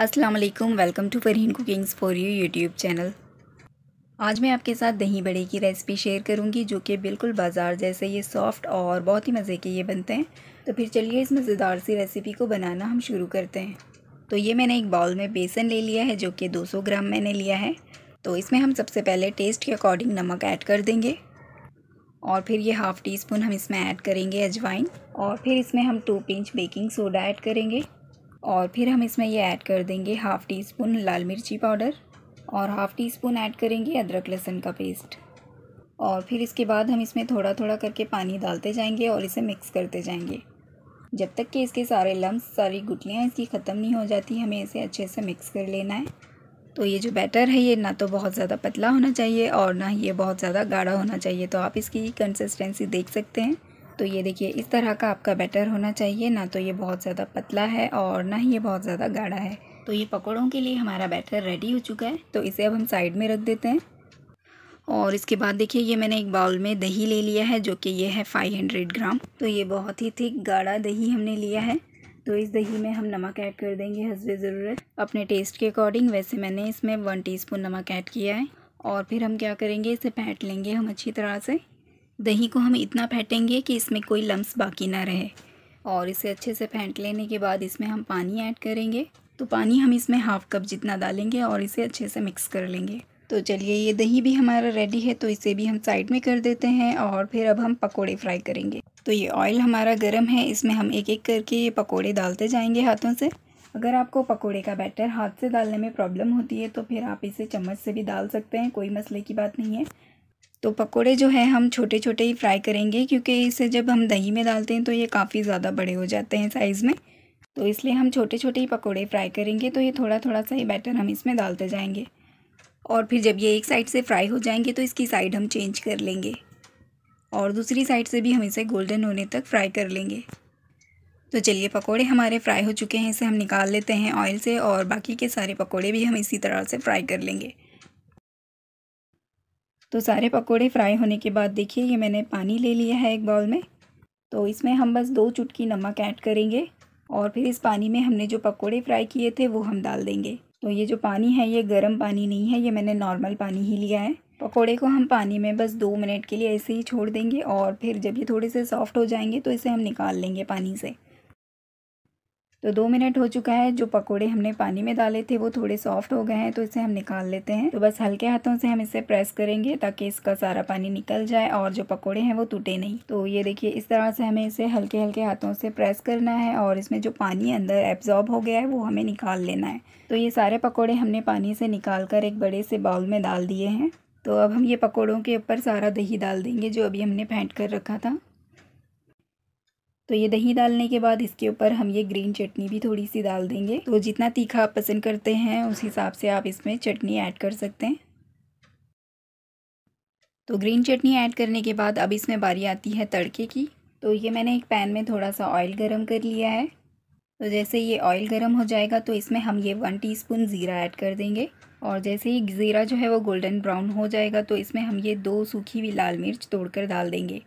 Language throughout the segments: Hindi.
अस्सलाम वालेकुम welcome to Farheen cookings for you YouTube channel आज मैं आपके साथ दही बड़े की रेसिपी शेयर करूंगी जो कि बिल्कुल बाज़ार जैसे ये सॉफ्ट और बहुत ही मज़े के ये बनते हैं तो फिर चलिए इस मज़ेदार सी रेसिपी को बनाना हम शुरू करते हैं तो ये मैंने एक बाउल में बेसन ले लिया है जो कि 200 ग्राम मैंने लिया है तो इसमें हम सबसे पहले टेस्ट के अकॉर्डिंग नमक ऐड कर देंगे और फिर ये हाफ़ टी स्पून हम इसमें ऐड करेंगे अजवाइन और फिर इसमें हम two pinch baking soda add करेंगे और फिर हम इसमें ये ऐड कर देंगे हाफ़ टी स्पून लाल मिर्ची पाउडर और हाफ़ टी स्पून ऐड करेंगे अदरक लहसुन का पेस्ट और फिर इसके बाद हम इसमें थोड़ा थोड़ा करके पानी डालते जाएंगे और इसे मिक्स करते जाएंगे जब तक कि इसके सारे लम्स सारी गुटलियाँ इसकी ख़त्म नहीं हो जाती हमें इसे अच्छे से मिक्स कर लेना है तो ये जो बैटर है ये ना तो बहुत ज़्यादा पतला होना चाहिए और ना ही ये बहुत ज़्यादा गाढ़ा होना चाहिए तो आप इसकी कंसिस्टेंसी देख सकते हैं तो ये देखिए इस तरह का आपका बैटर होना चाहिए ना तो ये बहुत ज़्यादा पतला है और ना ही ये बहुत ज़्यादा गाढ़ा है तो ये पकौड़ों के लिए हमारा बैटर रेडी हो चुका है तो इसे अब हम साइड में रख देते हैं और इसके बाद देखिए ये मैंने एक बाउल में दही ले लिया है जो कि ये है हंड्रेड ग्राम तो ये बहुत ही थिक गाढ़ा दही हमने लिया है तो इस दही में हम नमक ऐड कर देंगे हंसबे ज़रूरत अपने टेस्ट के अकॉर्डिंग वैसे मैंने इसमें वन टीस्पून नमक ऐड किया है और फिर हम क्या करेंगे इसे फेंट लेंगे हम अच्छी तरह से दही को हम इतना फेंटेंगे कि इसमें कोई लम्स बाकी ना रहे और इसे अच्छे से फेंट लेने के बाद इसमें हम पानी ऐड करेंगे तो पानी हम इसमें हाफ़ कप जितना डालेंगे और इसे अच्छे से मिक्स कर लेंगे तो चलिए ये दही भी हमारा रेडी है तो इसे भी हम साइड में कर देते हैं और फिर अब हम पकोड़े फ्राई करेंगे तो ये ऑयल हमारा गर्म है इसमें हम एक एक करके ये पकौड़े डालते जाएंगे हाथों से अगर आपको पकोड़े का बैटर हाथ से डालने में प्रॉब्लम होती है तो फिर आप इसे चम्मच से भी डाल सकते हैं कोई मसले की बात नहीं है तो पकोड़े जो है हम छोटे छोटे ही फ्राई करेंगे क्योंकि इसे जब हम दही में डालते हैं तो ये काफ़ी ज़्यादा बड़े हो जाते हैं साइज़ में तो इसलिए हम छोटे छोटे ही पकोड़े फ्राई करेंगे तो ये थोड़ा थोड़ा सा ही बैटर हम इसमें डालते जाएंगे और फिर जब ये एक साइड से फ्राई हो जाएंगे तो इसकी साइड हम चेंज कर लेंगे और दूसरी साइड से भी हम इसे गोल्डन होने तक फ्राई कर लेंगे तो चलिए पकोड़े हमारे फ्राई हो चुके हैं इसे हम निकाल लेते हैं ऑयल से और बाकी के सारे पकोड़े भी हम इसी तरह से फ्राई कर लेंगे तो सारे पकोड़े फ्राई होने के बाद देखिए ये मैंने पानी ले लिया है एक बाउल में तो इसमें हम बस दो चुटकी नमक ऐड करेंगे और फिर इस पानी में हमने जो पकोड़े फ्राई किए थे वो हम डाल देंगे तो ये जो पानी है ये गर्म पानी नहीं है ये मैंने नॉर्मल पानी ही लिया है पकोड़े को हम पानी में बस दो मिनट के लिए ऐसे ही छोड़ देंगे और फिर जब ये थोड़े से सॉफ्ट हो जाएंगे तो इसे हम निकाल लेंगे पानी से तो दो मिनट हो चुका है जो पकौड़े हमने पानी में डाले थे वो थोड़े सॉफ्ट हो गए हैं तो इसे हम निकाल लेते हैं तो बस हल्के हाथों से हम इसे प्रेस करेंगे ताकि इसका सारा पानी निकल जाए और जो पकौड़े हैं वो टूटे नहीं तो ये देखिए इस तरह से हमें इसे हल्के हल्के हाथों से प्रेस करना है और इसमें जो पानी अंदर एब्जॉर्ब हो गया है वो हमें निकाल लेना है तो ये सारे पकौड़े हमने पानी से निकाल कर एक बड़े से बाउल में डाल दिए हैं तो अब हम ये पकौड़ों के ऊपर सारा दही डाल देंगे जो अभी हमने फेंट कर रखा था तो ये दही डालने के बाद इसके ऊपर हम ये ग्रीन चटनी भी थोड़ी सी डाल देंगे तो जितना तीखा आप पसंद करते हैं उस हिसाब से आप इसमें चटनी ऐड कर सकते हैं तो ग्रीन चटनी ऐड करने के बाद अब इसमें बारी आती है तड़के की तो ये मैंने एक पैन में थोड़ा सा ऑयल गरम कर लिया है तो जैसे ये ऑयल गरम हो जाएगा तो इसमें हम ये वन टीस्पून ज़ीरा ऐड कर देंगे और जैसे ही ज़ीरा जो है वो गोल्डन ब्राउन हो जाएगा तो इसमें हम ये दो सूखी हुई लाल मिर्च तोड़कर डाल देंगे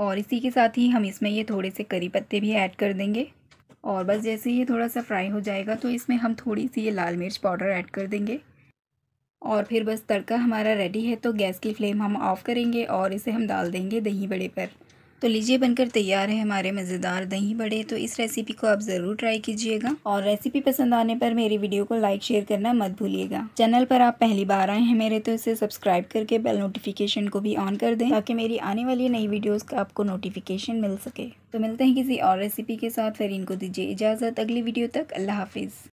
और इसी के साथ ही हम इसमें ये थोड़े से करी पत्ते भी ऐड कर देंगे और बस जैसे ये थोड़ा सा फ्राई हो जाएगा तो इसमें हम थोड़ी सी ये लाल मिर्च पाउडर ऐड कर देंगे और फिर बस तड़का हमारा रेडी है तो गैस की फ्लेम हम ऑफ़ करेंगे और इसे हम डाल देंगे दही बड़े पर तो लीजिए बनकर तैयार है हमारे मज़ेदार दही बड़े तो इस रेसिपी को आप ज़रूर ट्राई कीजिएगा और रेसिपी पसंद आने पर मेरी वीडियो को लाइक शेयर करना मत भूलिएगा चैनल पर आप पहली बार आए हैं मेरे तो इसे सब्सक्राइब करके बेल नोटिफिकेशन को भी ऑन कर दें ताकि मेरी आने वाली नई वीडियोज़ का आपको नोटिफिकेशन मिल सके तो मिलते हैं किसी और रेसिपी के साथ फिर इनको दीजिए इजाज़त अगली वीडियो तक अल्लाह हाफिज़